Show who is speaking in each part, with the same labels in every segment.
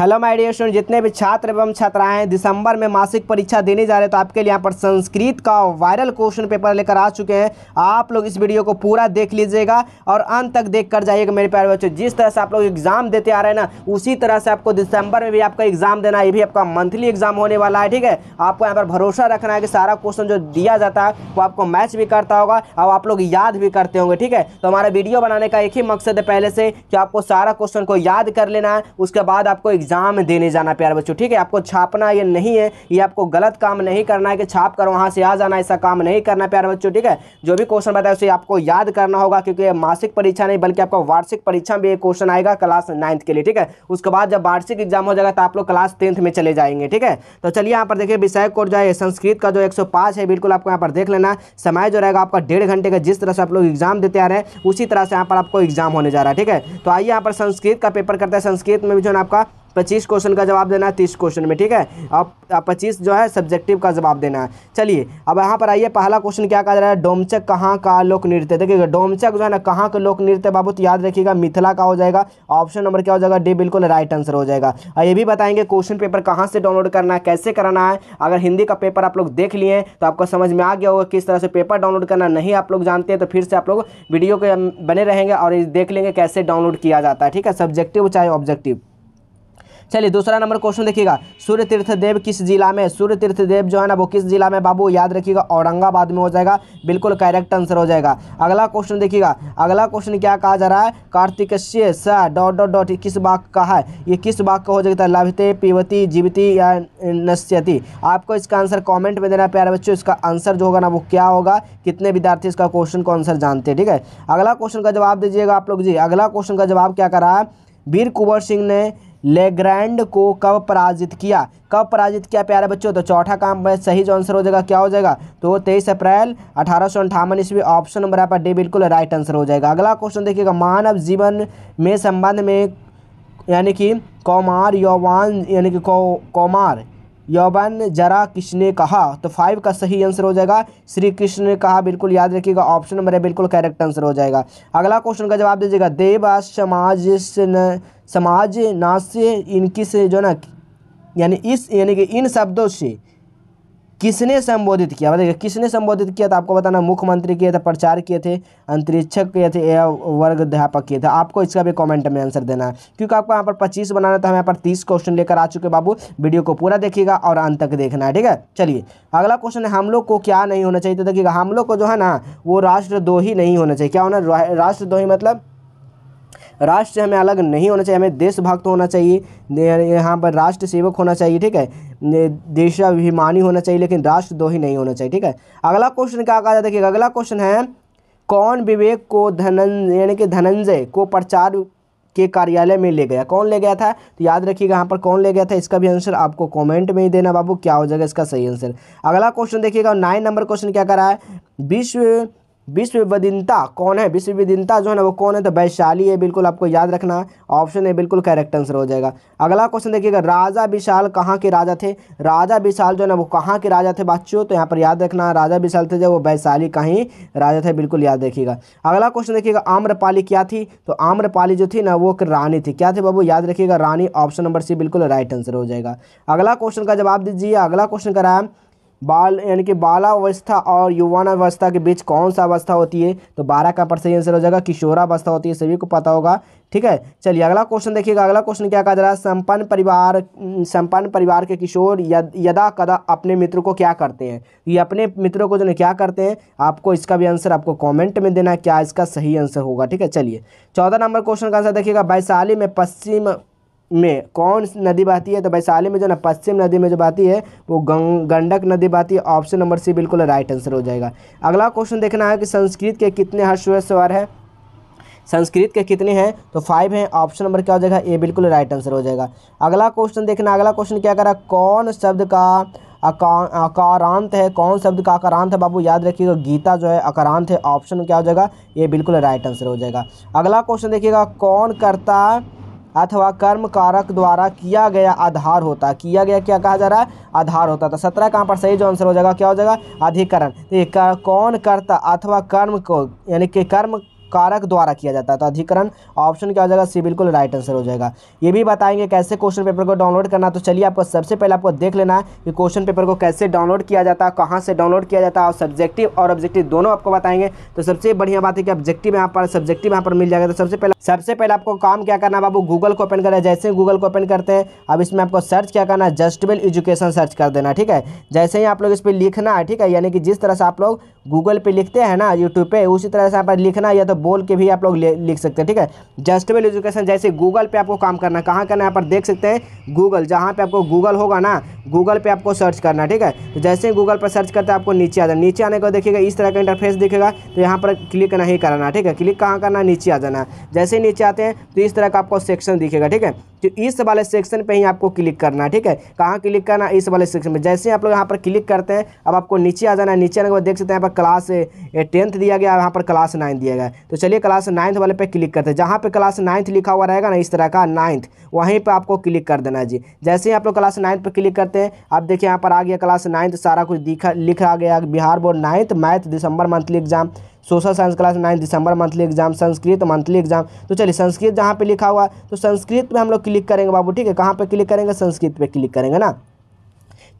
Speaker 1: hello my dear student जितने भी छात्र एवं छात्राएं दिसंबर में मासिक परीक्षा देने जा रहे हैं तो आपके लिए यहाँ पर संस्कृत का वायरल क्वेश्चन पेपर लेकर आ चुके हैं आप लोग इस वीडियो को पूरा देख लीजिएगा और अंत तक देख कर जाइएगा मेरे प्यारे बच्चों जिस तरह से आप लोग एग्जाम देते आ रहे हैं ना उसी तरह से आपको दिसंबर में भी आपका एग्जाम देना ये भी आपका मंथली एग्जाम होने वाला है ठीक है आपको यहाँ पर भरोसा रखना है कि सारा क्वेश्चन जो दिया जाता है वो आपको मैच भी करता होगा और आप लोग याद भी करते होंगे ठीक है तो हमारा वीडियो बनाने का एक ही मकसद है पहले से कि आपको सारा क्वेश्चन को याद कर लेना है उसके बाद आपको एग्ज़ाम देने जाना प्यारे बच्चों ठीक है आपको छापना ये नहीं है ये आपको गलत काम नहीं करना है कि छाप कर वहाँ से आ जाना ऐसा काम नहीं करना प्यारे बच्चों ठीक है जो भी क्वेश्चन बताया उसे आपको याद करना होगा क्योंकि मासिक परीक्षा नहीं बल्कि आपका वार्षिक परीक्षा में एक क्वेश्चन आएगा क्लास नाइन्थ के लिए ठीक है उसके बाद जब वार्षिक एग्जाम हो जाएगा तो आप लोग क्लास टेंथ में चले जाएंगे ठीक है तो चलिए यहाँ पर देखिए विषय को जो है संस्कृत का जो एक है बिल्कुल आपको यहाँ पर देख लेना समय जो रहेगा आपका डेढ़ घंटे का जिस तरह से आप लोग एग्जाम देते आ रहे हैं उसी तरह से यहाँ पर आपको एग्जाम होने जा रहा है ठीक है तो आइए यहाँ पर संस्कृत का पेपर करते हैं संस्कृत में भी जो है आपका पच्चीस क्वेश्चन का जवाब देना है तीस क्वेश्चन में ठीक है अब पच्चीस जो है सब्जेक्टिव का जवाब देना है चलिए अब यहाँ पर आइए पहला क्वेश्चन क्या कहा जा रहा है डोमचक कहाँ का लोक नृत्य देखिएगा डोमचक जो है ना कहाँ का लोक नृत्य बाबू तो याद रखिएगा मिथिला का हो जाएगा ऑप्शन नंबर क्या हो जाएगा डी बिल्कुल राइट आंसर हो जाएगा और ये भी बताएंगे क्वेश्चन पेपर कहाँ से डाउनलोड करना है कैसे करना है अगर हिंदी का पेपर आप लोग देख लिए तो आपको समझ में आ गया होगा किस तरह से पेपर डाउनलोड करना नहीं आप लोग जानते हैं तो फिर से आप लोग वीडियो के बने रहेंगे और देख लेंगे कैसे डाउनलोड किया जाता है ठीक है सब्जेक्टिव चाहे ऑब्जेक्टिव चलिए दूसरा नंबर क्वेश्चन देखिएगा सूर्य तीर्थ देव किस जिला में सूर्य तीर्थ देव जो है ना वो किस जिला में बाबू याद रखिएगा औरंगाबाद में हो जाएगा बिल्कुल करेक्ट आंसर हो जाएगा अगला क्वेश्चन देखिएगा अगला क्वेश्चन क्या कहा जा रहा है कार्तिकश्य स डॉट डॉट डॉट किस वाक का है ये किस वाक का हो जाएगा लभते पीवती जीवती या नश्यति आपको इसका आंसर कॉमेंट में देना प्यारे बच्चों इसका आंसर जो होगा ना वो क्या होगा कितने विद्यार्थी इसका क्वेश्चन का आंसर जानते हैं ठीक है अगला क्वेश्चन का जवाब दीजिएगा आप लोग जी अगला क्वेश्चन का जवाब क्या करा है वीर कुंवर सिंह ने लेग्रैंड को कब पराजित किया कब पराजित किया प्यारे बच्चों तो चौथा काम सही जो आंसर हो जाएगा क्या हो जाएगा तो तेईस अप्रैल अठारह सौ अंठावन ईस्वी ऑप्शन नंबर पर डी बिल्कुल राइट आंसर हो जाएगा अगला क्वेश्चन देखिएगा मानव जीवन में संबंध में यानी कि कौमार यौवान यानी कि कौ कौमार यौवन जरा किसने कहा तो फाइव का सही आंसर हो जाएगा श्री कृष्ण ने कहा बिल्कुल याद रखिएगा ऑप्शन नंबर है बिल्कुल करेक्ट आंसर हो जाएगा अगला क्वेश्चन का जवाब दीजिएगा देव समाज समाज नाश्य इनकी से जो ना यानी इस यानी कि इन शब्दों से किसने संबोधित किया बताइए किसने संबोधित किया था आपको बताना मुख्यमंत्री किए थे प्रचार किए थे अंतरिक्षक किए थे या वर्ग अध्यापक किए थे आपको इसका भी कमेंट में आंसर देना है क्योंकि आपको यहाँ पर पच्चीस बनाना था तो हम यहाँ पर तीस क्वेश्चन लेकर आ चुके बाबू वीडियो को पूरा देखिएगा और अंत तक देखना है ठीक है चलिए अगला क्वेश्चन है हम लोग को क्या नहीं होना चाहिए तो देखिएगा हम लोग को जो है ना वो राष्ट्रद्रोही नहीं होना चाहिए क्या होना राष्ट्रद्रोही मतलब राष्ट्र से हमें अलग नहीं होना चाहिए हमें देशभक्त होना चाहिए यहाँ पर राष्ट्र सेवक होना चाहिए ठीक है देशाभिमानी होना चाहिए लेकिन राष्ट्रद्रोही नहीं होना चाहिए ठीक है अगला क्वेश्चन क्या कहा जाता है देखिए अगला क्वेश्चन है कौन विवेक को धनंजय यानी कि धनंजय को प्रचार के कार्यालय में ले गया कौन ले गया था तो याद रखिएगा यहाँ पर कौन ले गया था इसका भी आंसर आपको कमेंट में ही देना बाबू क्या हो जाएगा इसका सही आंसर अगला क्वेश्चन देखिएगा नाइन नंबर क्वेश्चन क्या करा है विश्व विश्व कौन है विश्व जो है ना वो कौन है तो वैशाली है बिल्कुल आपको याद रखना है ऑप्शन है बिल्कुल करेक्ट आंसर हो जाएगा अगला क्वेश्चन देखिएगा राजा विशाल कहाँ के राजा थे राजा विशाल जो है ना वो कहाँ के राजा थे बच्चों तो यहाँ पर याद रखना राजा विशाल थे जो वो वैशाली का ही राजा थे बिल्कुल याद रखिएगा अगला क्वेश्चन देखिएगा आम्रपाली क्या थी तो आम्रपाली जो थी ना वो एक रानी थी क्या थी बाबू याद रखिएगा रानी ऑप्शन नंबर सी बिल्कुल राइट आंसर हो जाएगा अगला क्वेश्चन का जवाब दीजिए अगला क्वेश्चन कराया बाल यानी कि बालावस्था और युवानावस्था के बीच कौन सा अवस्था होती है तो बारह का परसेंट आंसर हो जाएगा किशोरावस्था होती है सभी को पता होगा ठीक है चलिए अगला क्वेश्चन देखिएगा अगला क्वेश्चन क्या कहा जा रहा है संपन्न परिवार संपन्न परिवार के किशोर यद, यदा कदा अपने मित्र को क्या करते हैं ये अपने मित्रों को जो है क्या करते हैं आपको इसका भी आंसर आपको कमेंट में देना है क्या इसका सही आंसर होगा ठीक है चलिए चौदह नंबर क्वेश्चन का आंसर देखिएगा वैशाली में पश्चिम में कौन नदी बहती है तो वैशाली में जो ना पश्चिम नदी में जो बहती है वो गंडक नदी बहती है ऑप्शन नंबर सी बिल्कुल राइट आंसर हो जाएगा अगला क्वेश्चन देखना है कि संस्कृत के कितने हर्षव स्वर है संस्कृत के कितने हैं तो फाइव हैं ऑप्शन नंबर क्या हो जाएगा ए बिल्कुल राइट आंसर हो जाएगा अगला क्वेश्चन देखना अगला क्वेश्चन क्या करा कौन शब्द का अकारांत है कौन शब्द का अकारांत है बाबू याद रखिएगा गीता जो है अकारांत है ऑप्शन क्या हो जाएगा ये बिल्कुल राइट आंसर हो जाएगा अगला क्वेश्चन देखिएगा कौन करता अथवा कर्म कारक द्वारा किया गया आधार होता किया गया क्या कहा जा रहा है आधार होता तो सत्रह कहाँ पर सही जो आंसर हो जाएगा क्या हो जाएगा अधिकरण तो ये कौन करता अथवा कर्म को यानी कि कर्म कारक द्वारा किया जाता है तो अधिकरण ऑप्शन क्या हो जाएगा सी बिल्कुल राइट आंसर हो जाएगा ये भी बताएंगे कैसे क्वेश्चन पेपर को डाउनलोड करना तो चलिए आपको सबसे पहले आपको देख लेना है कि क्वेश्चन पेपर को कैसे डाउनलोड किया जाता है कहाँ से डाउनलोड किया जाता है और सब्जेक्टिव और ऑब्जेक्टिव दोनों आपको बताएंगे तो सबसे बढ़िया बात है कि ऑब्जेक्टिव यहाँ पर सब्जेक्टिव यहाँ पर मिल जाएगा तो सबसे पहले सबसे पहले आपको काम क्या करना बाबू गूगल को ओपन करें जैसे गूगल को ओपन करते हैं अब इसमें आपको सर्च क्या करना है जस्टबल एजुकेशन सर्च कर देना ठीक है जैसे ही आप लोग इस पर लिखना है ठीक है यानी कि जिस तरह से आप लोग गूगल पे लिखते हैं ना यूट्यूब पे उसी तरह से यहाँ पर लिखना या तो बोल के भी आप लोग लिख सकते हैं ठीक है जस्टेबल एजुकेशन जैसे गूगल पे आपको काम करना कहाँ करना है यहाँ पर देख सकते हैं गूगल जहाँ पे आपको गूगल होगा ना गूगल पे आपको सर्च करना ठीक है तो जैसे ही गूगल पर सर्च करते हैं आपको नीचे आ जाना नीचे आने को देखिएगा इस तरह का इंटरफेस दिखेगा तो यहाँ पर क्लिक नहीं करना ठीक है क्लिक कहाँ करना नीचे आ जाना जैसे ही नीचे आते हैं तो इस तरह का आपको सेक्शन दिखेगा ठीक है तो इस वाले सेक्शन पर ही आपको क्लिक करना ठीक है कहाँ क्लिक करना इस वाले सेक्शन में जैसे ही आप लोग यहाँ पर क्लिक करते हैं अब आपको नीचे आ जाना नीचे आने के बाद देख सकते हैं यहाँ पर क्लास टेंथ दिया गया यहाँ पर क्लास नाइन दिया गया तो चलिए क्लास नाइन्थ वाले पे क्लिक करते हैं जहाँ पे क्लास नाइन्थ लिखा हुआ रहेगा ना इस तरह का नाइन्थ वहीं पे आपको क्लिक कर देना जी जैसे ही आप लोग क्लास नाइन्थ पे क्लिक करते हैं आप देखिए यहाँ पर आ गया क्लास नाइन्थ सारा कुछ दिखा लिखा गया बिहार बोर्ड नाइन्थ मैथ दिसंबर monthly exam social science class ninth दिसंबर monthly exam Sanskrit monthly exam तो चलिए संस्कृत जहाँ पर लिखा हुआ तो संस्कृत पर हम लोग क्लिक करेंगे बाबू ठीक है कहाँ पर क्लिक करेंगे संस्कृत पर क्लिक करेंगे ना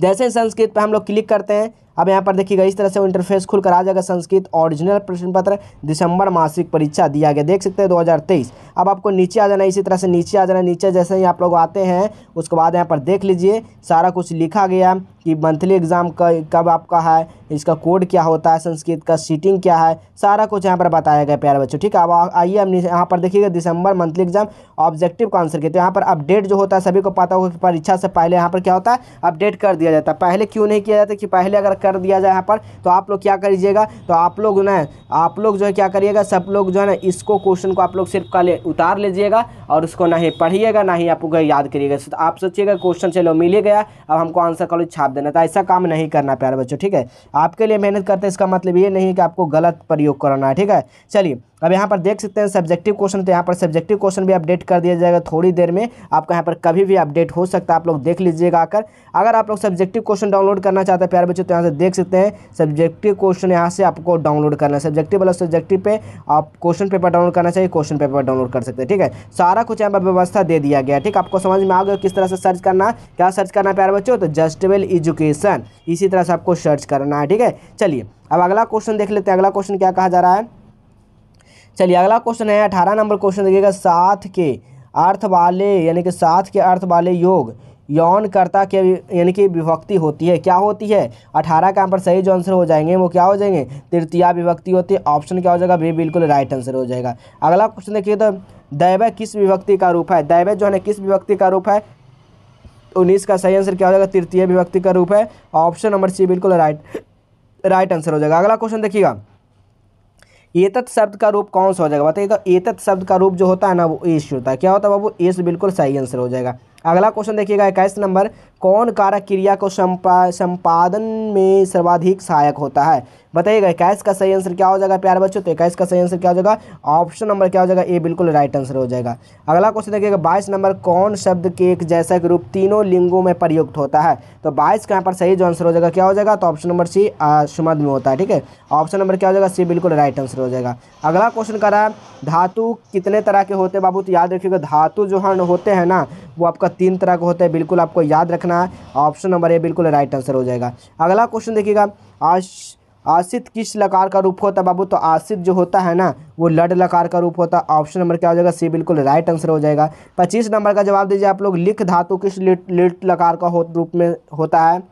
Speaker 1: जैसे संस्कृत पर हम लोग क्लिक करते हैं अब यहाँ पर देखिएगा इस तरह से वो इंटरफेस खुल कर आ जाएगा संस्कृत ओरिजिनल प्रश्न पत्र दिसंबर मासिक परीक्षा दिया गया देख सकते हैं 2023 अब आपको नीचे आ जाना इसी तरह से नीचे आ जाना नीचे जैसे ही आप लोग आते हैं उसके बाद यहाँ पर देख लीजिए सारा कुछ लिखा गया कि मंथली एग्ज़ाम कब आपका है इसका कोड क्या होता है संस्कृत का सीटिंग क्या है सारा कुछ यहाँ पर बताया गया प्यारे बच्चों ठीक है अब आइए हम यहाँ पर देखिएगा दिसंबर मंथली एग्जाम ऑब्जेक्टिव का आंसर के तो यहाँ पर अपडेट जो होता है सभी को पता होगा कि परीक्षा से पहले यहाँ पर क्या होता है अपडेट कर दिया जाता है पहले क्यों नहीं किया जाता कि पहले अगर कर दिया जाए यहाँ पर तो आप लोग क्या करिएगा तो आप लोग ना आप लोग जो है क्या करिएगा सब लोग जो है ना इसको क्वेश्चन को आप लोग सिर्फ कल उतार लीजिएगा और उसको ना ही पढ़िएगा ना ही आप लोग याद करिएगा तो आप सोचिएगा क्वेश्चन चलो मिल ही गया अब हमको आंसर कॉलेज छाप देना था तो ऐसा काम नहीं करना प्यारे बच्चों ठीक है आपके लिए मेहनत करते इसका मतलब ये नहीं कि आपको गलत प्रयोग करना है ठीक है चलिए अब यहाँ पर देख सकते हैं सब्जेक्टिव क्वेश्चन तो यहाँ पर सब्जेक्टिव क्वेश्चन भी अपडेट कर दिया जाएगा थोड़ी देर में आपका यहाँ पर कभी भी अपडेट हो सकता है आप लोग देख लीजिएगा आकर अगर आप लोग सब्जेक्टिव क्वेश्चन डाउनलोड करना चाहते हैं प्यारे बच्चों तो यहाँ से देख सकते हैं सब्जेक्टिव क्वेश्चन यहाँ से आपको डाउनलोड करना है सब्जेक्टिव वाला सब्जेक्टिव पे आप क्वेश्चन पेपर डाउनलोड करना चाहिए क्वेश्चन पेपर डाउनलोड कर सकते हैं ठीक है सारा कुछ यहाँ पर व्यवस्था दे दिया गया ठीक आपको समझ में आ गया किस तरह से सर्च करना क्या सर्च करना है बच्चों तो वेल एजुकेशन इसी तरह से आपको सर्च करना है ठीक है चलिए अब अगला क्वेश्चन देख लेते हैं अगला क्वेश्चन क्या कहा जा रहा है चलिए अगला क्वेश्चन है अठारह नंबर क्वेश्चन देखिएगा साथ के अर्थ वाले यानी कि साथ के अर्थ वाले योग यौन कर्ता के यानी कि विभक्ति होती है क्या होती है अठारह का यहाँ पर सही जो आंसर हो जाएंगे वो क्या हो जाएंगे तृतीया विभक्ति होती है ऑप्शन क्या हो जाएगा भी बिल्कुल राइट आंसर हो जाएगा अगला क्वेश्चन देखिए तो दैव किस विभक्ति का रूप है दैव जो है किस विभक्ति का रूप है उन्नीस का सही आंसर क्या हो जाएगा तृतीय विभक्ति का रूप है ऑप्शन नंबर सी बिल्कुल राइट राइट आंसर हो जाएगा अगला क्वेश्चन देखिएगा एतत शब्द का रूप कौन सा हो जाएगा बताइए तो एतत शब्द का रूप जो होता है ना वो एस होता है क्या होता है बाबू एस बिल्कुल सही आंसर हो जाएगा अगला क्वेश्चन देखिएगा इक्कीस नंबर कौन कारक क्रिया को संपा संपादन में सर्वाधिक सहायक होता है बताइएगा इक्कीस का सही आंसर क्या हो जाएगा प्यारे बच्चों तो इक्कीस का सही आंसर क्या हो जाएगा ऑप्शन नंबर क्या हो जाएगा ए बिल्कुल राइट आंसर हो जाएगा अगला क्वेश्चन देखिएगा बाईस नंबर कौन शब्द के एक जैसा के रूप तीनों लिंगों में प्रयुक्त होता है तो बाईस का यहाँ पर सही जो आंसर हो जाएगा क्या हो जाएगा तो ऑप्शन नंबर सी सुमद में होता है ठीक है ऑप्शन नंबर क्या हो जाएगा सी बिल्कुल राइट आंसर हो जाएगा अगला क्वेश्चन रहा है धातु कितने तरह के होते हैं बाबू तो याद रखिएगा धातु जो है होते हैं ना वो आपका तीन तरह का होता है बिल्कुल आपको याद रखना है ऑप्शन नंबर ए बिल्कुल राइट आंसर हो जाएगा अगला क्वेश्चन देखिएगा आश आशित किस लकार का रूप होता है बाबू तो आशित जो होता है ना वो लड लकार का रूप होता है ऑप्शन नंबर क्या हो जाएगा सी बिल्कुल राइट आंसर हो जाएगा पच्चीस नंबर का जवाब दीजिए आप लोग लिख धातु किस लिट लिट लकार का हो रूप में होता है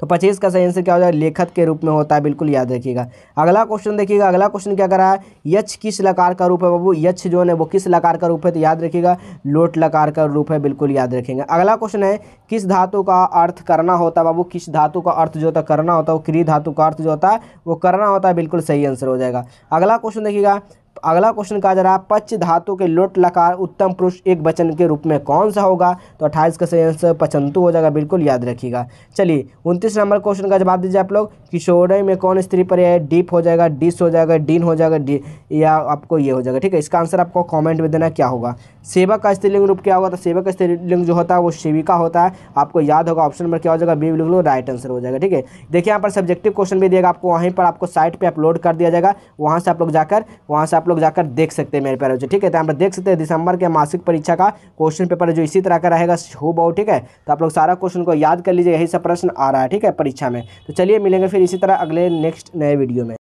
Speaker 1: तो पच्चीस का सही आंसर क्या हो जाएगा लेखक के रूप में होता है बिल्कुल याद रखिएगा अगला क्वेश्चन देखिएगा अगला क्वेश्चन क्या कर रहा है यक्ष किस लकार का रूप है बाबू यक्ष जो है वो किस लकार का रूप है तो याद रखिएगा लोट लकार का रूप है बिल्कुल याद रखेंगे अगला क्वेश्चन है किस धातु का अर्थ करना होता है बाबू किस धातु का अर्थ जो होता है करना होता है वो क्री धातु का अर्थ जो होता है वो करना होता है बिल्कुल सही आंसर हो जाएगा अगला क्वेश्चन देखिएगा अगला क्वेश्चन कहा जा रहा है पच धातु के लोट लकार उत्तम पुरुष एक वचन के रूप में कौन सा होगा तो अट्ठाईस का सही आंसर पचंतु हो जाएगा बिल्कुल याद रखिएगा चलिए उनतीस नंबर क्वेश्चन का जवाब दीजिए आप लोग किशोरय में कौन स्त्री पर है डीप हो जाएगा डिस हो जाएगा डीन हो जाएगा डी या आपको ये हो जाएगा ठीक है इसका आंसर आपको कॉमेंट में देना क्या होगा सेवक का स्त्रीलिंग रूप क्या होगा तो सेवक का स्त्रीलिंग जो होता है वो सेविका होता है आपको याद होगा ऑप्शन नंबर क्या हो जाएगा बी लिख लो राइट आंसर हो जाएगा ठीक है देखिए यहाँ पर सब्जेक्टिव क्वेश्चन भी दिएगा आपको वहीं पर आपको साइट पर अपलोड कर दिया जाएगा वहाँ से आप लोग जाकर वहाँ से आप आप लोग जाकर देख सकते हैं मेरे प्यारे बच्चों ठीक है तो यहाँ देख सकते हैं दिसंबर के मासिक परीक्षा का क्वेश्चन पेपर जो इसी तरह का रहेगा हो बहुत ठीक है तो आप लोग सारा क्वेश्चन को याद कर लीजिए यही सब प्रश्न आ रहा है ठीक है परीक्षा में तो चलिए मिलेंगे फिर इसी तरह अगले नेक्स्ट नए वीडियो में